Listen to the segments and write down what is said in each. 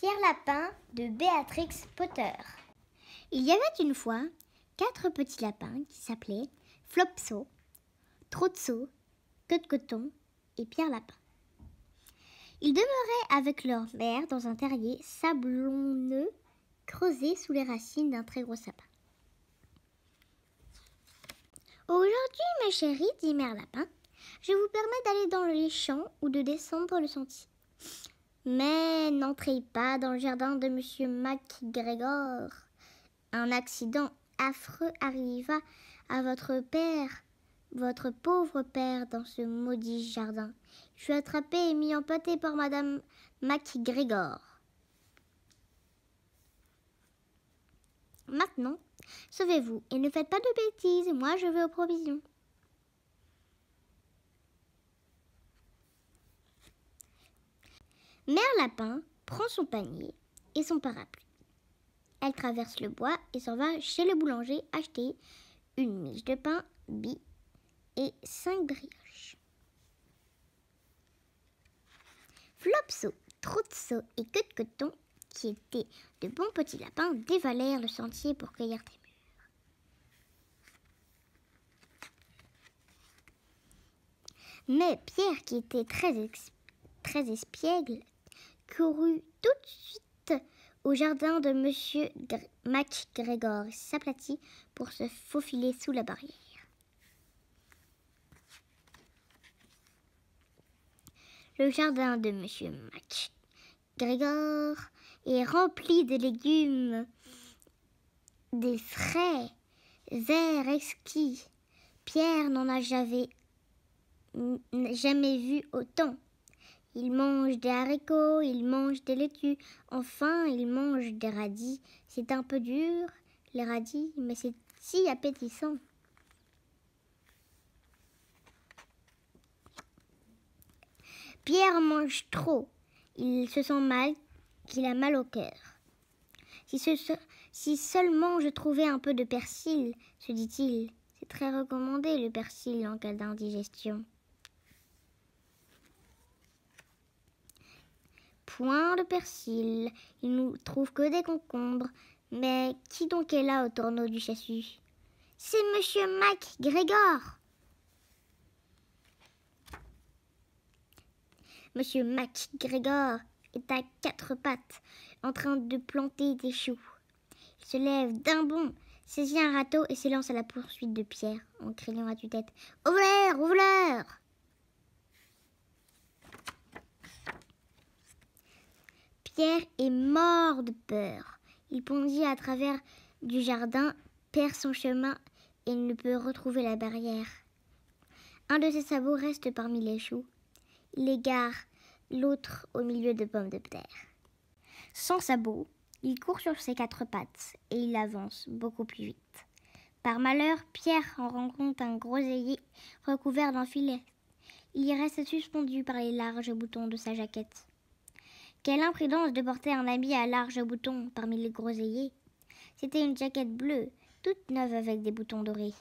Pierre Lapin de Béatrix Potter. Il y avait une fois quatre petits lapins qui s'appelaient Flopso, Trotso, Queue Coton et Pierre Lapin. Ils demeuraient avec leur mère dans un terrier sablonneux creusé sous les racines d'un très gros sapin. Aujourd'hui, mes chéris, dit Mère Lapin, je vous permets d'aller dans les champs ou de descendre le sentier. Mais n'entrez pas dans le jardin de Monsieur MacGregor. Un accident affreux arriva à votre père, votre pauvre père, dans ce maudit jardin. Je suis attrapé et mis en pâté par Madame MacGregor. Maintenant, sauvez-vous et ne faites pas de bêtises. Moi, je vais aux provisions. Mère Lapin prend son panier et son parapluie. Elle traverse le bois et s'en va chez le boulanger acheter une mise de pain, bi et cinq brioches. Flopso, Trotso et Queue Coton, qui étaient de bons petits lapins, dévalèrent le sentier pour cueillir des mûres. Mais Pierre, qui était très, très espiègle, courut tout de suite au jardin de Monsieur MacGregor et s'aplatit pour se faufiler sous la barrière. Le jardin de Monsieur MacGregor est rempli de légumes, des frais, verts exquis. Pierre n'en a jamais vu autant il mange des haricots, il mange des laitues, enfin il mange des radis. C'est un peu dur, les radis, mais c'est si appétissant. Pierre mange trop. Il se sent mal, qu'il a mal au cœur. Si, si seulement je trouvais un peu de persil, se dit-il. C'est très recommandé le persil en cas d'indigestion. point de persil. Il nous trouve que des concombres. Mais qui donc est là au torneau du chassu C'est Monsieur Mac Grégor. Monsieur Mac est à quatre pattes, en train de planter des choux. Il se lève d'un bond, saisit un râteau et s'élance à la poursuite de Pierre, en criant à tue-tête Au voleur Au voleur Pierre est mort de peur. Il pondit à travers du jardin, perd son chemin et ne peut retrouver la barrière. Un de ses sabots reste parmi les choux. Il égare l'autre au milieu de pommes de terre. Sans sabots, il court sur ses quatre pattes et il avance beaucoup plus vite. Par malheur, Pierre en rencontre un ailier recouvert d'un filet. Il y reste suspendu par les larges boutons de sa jaquette. Quelle imprudence de porter un habit à larges boutons parmi les groseilliers. C'était une jaquette bleue, toute neuve avec des boutons dorés.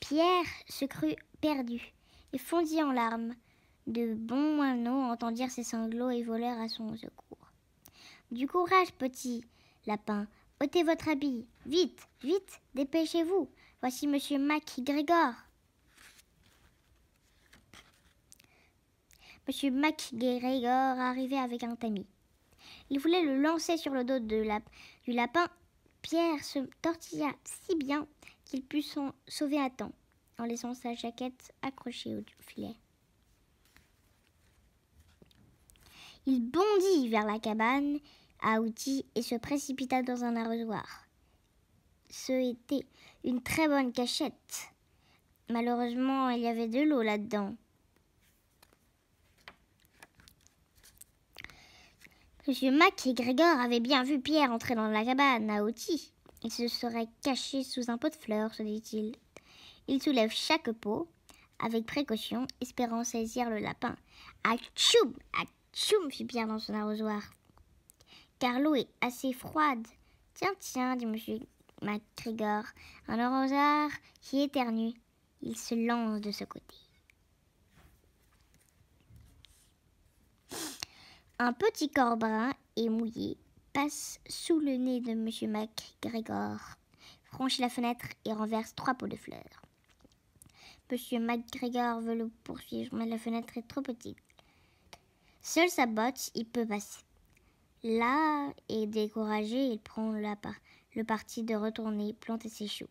Pierre se crut perdu et fondit en larmes. De bons moineaux entendirent ses sanglots et volèrent à son secours. Du courage, petit lapin, ôtez votre habit. Vite, vite, dépêchez-vous. Voici monsieur Mac Grégor. M. MacGregor arrivait avec un tamis. Il voulait le lancer sur le dos du lapin. Pierre se tortilla si bien qu'il put s'en sauver à temps, en laissant sa jaquette accrochée au filet. Il bondit vers la cabane à outils et se précipita dans un arrosoir. Ce était une très bonne cachette. Malheureusement, il y avait de l'eau là-dedans. Monsieur Mac et Grégor avaient bien vu Pierre entrer dans la cabane à outils. Il se serait caché sous un pot de fleurs, se dit-il. Il soulève chaque pot, avec précaution, espérant saisir le lapin. a Achoum !» fit Pierre dans son arrosoir. Car l'eau est assez froide. Tiens, tiens, dit monsieur MacGregor, un arrosoir qui éternue. Il se lance de ce côté. Un petit corps brun et mouillé passe sous le nez de M. MacGregor, franchit la fenêtre et renverse trois pots de fleurs. M. MacGregor veut le poursuivre, mais la fenêtre est trop petite. Seul sa botte il peut passer. Là, et découragé, il prend le parti de retourner planter ses choux.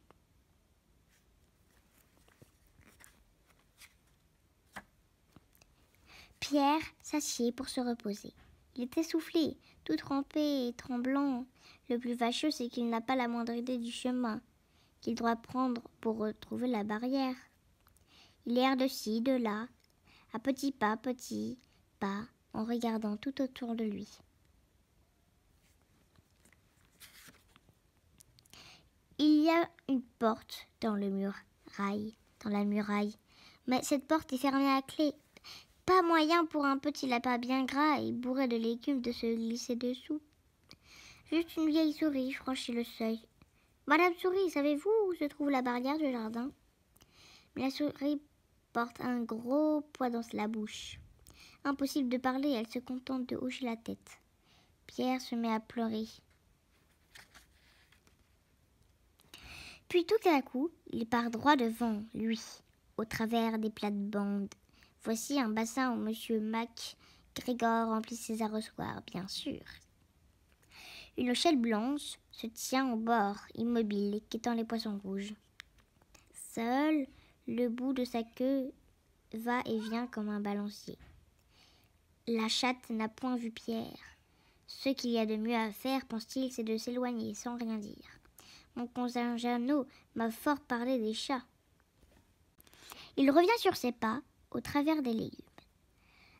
Pierre s'assied pour se reposer. Il est essoufflé, tout trempé et tremblant. Le plus fâcheux, c'est qu'il n'a pas la moindre idée du chemin qu'il doit prendre pour retrouver la barrière. Il erre de ci, de là, à petits pas, petits pas, en regardant tout autour de lui. Il y a une porte dans le muraille, dans la muraille, mais cette porte est fermée à clé. Pas moyen pour un petit lapin bien gras et bourré de légumes de se glisser dessous. Juste une vieille souris franchit le seuil. Madame Souris, savez-vous où se trouve la barrière du jardin Mais la souris porte un gros poids dans la bouche. Impossible de parler, elle se contente de hocher la tête. Pierre se met à pleurer. Puis tout à coup, il part droit devant lui, au travers des plates-bandes Voici un bassin où Monsieur Mac Grégor remplit ses arrosoirs, bien sûr. Une chelle blanche se tient au bord, immobile, quittant les poissons rouges. Seul le bout de sa queue va et vient comme un balancier. La chatte n'a point vu Pierre. Ce qu'il y a de mieux à faire, pense-t-il, c'est de s'éloigner sans rien dire. Mon cousin Janot m'a fort parlé des chats. Il revient sur ses pas, au travers des légumes.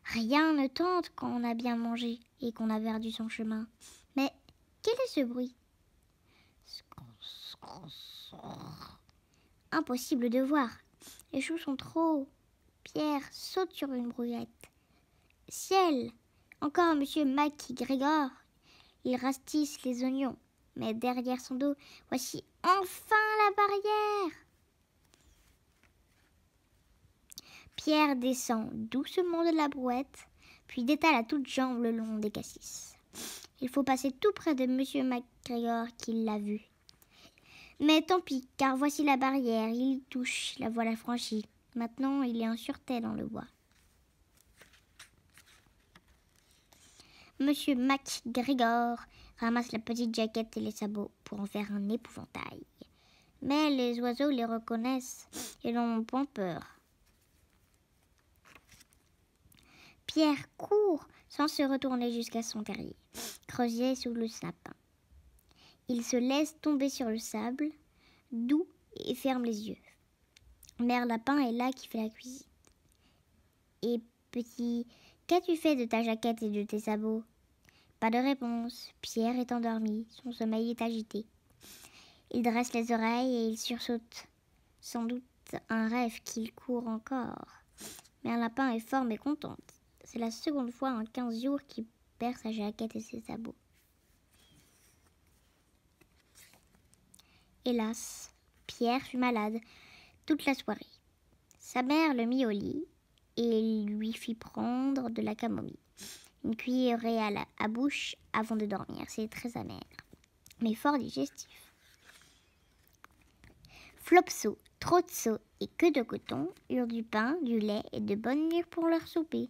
Rien ne tente quand on a bien mangé et qu'on a perdu son chemin. Mais quel est ce bruit Impossible de voir. Les choux sont trop. Pierre saute sur une brouillette. Ciel Encore Monsieur Mac Grégor. Il rastisse les oignons. Mais derrière son dos, voici enfin la barrière Pierre descend doucement de la brouette, puis détale à toutes jambes le long des cassis. Il faut passer tout près de Monsieur MacGregor qui l'a vu. Mais tant pis, car voici la barrière, il touche, la voilà franchie. Maintenant, il est en sûreté dans le bois. Monsieur MacGregor ramasse la petite jaquette et les sabots pour en faire un épouvantail. Mais les oiseaux les reconnaissent et n'ont ont point peur. Pierre court sans se retourner jusqu'à son terrier, creusé sous le sapin. Il se laisse tomber sur le sable, doux et ferme les yeux. Mère Lapin est là qui fait la cuisine. Et petit, qu'as-tu fait de ta jaquette et de tes sabots Pas de réponse. Pierre est endormi, son sommeil est agité. Il dresse les oreilles et il sursaute. Sans doute un rêve qu'il court encore. Mère Lapin est fort et contente. C'est la seconde fois en 15 jours qu'il perd sa jaquette et ses sabots. Hélas, Pierre fut malade toute la soirée. Sa mère le mit au lit et lui fit prendre de la camomille, une cuillerée à, bouche avant de dormir. C'est très amer, mais fort digestif. Flopso, Trotso et Queue de Coton eurent du pain, du lait et de bonnes mûres pour leur souper.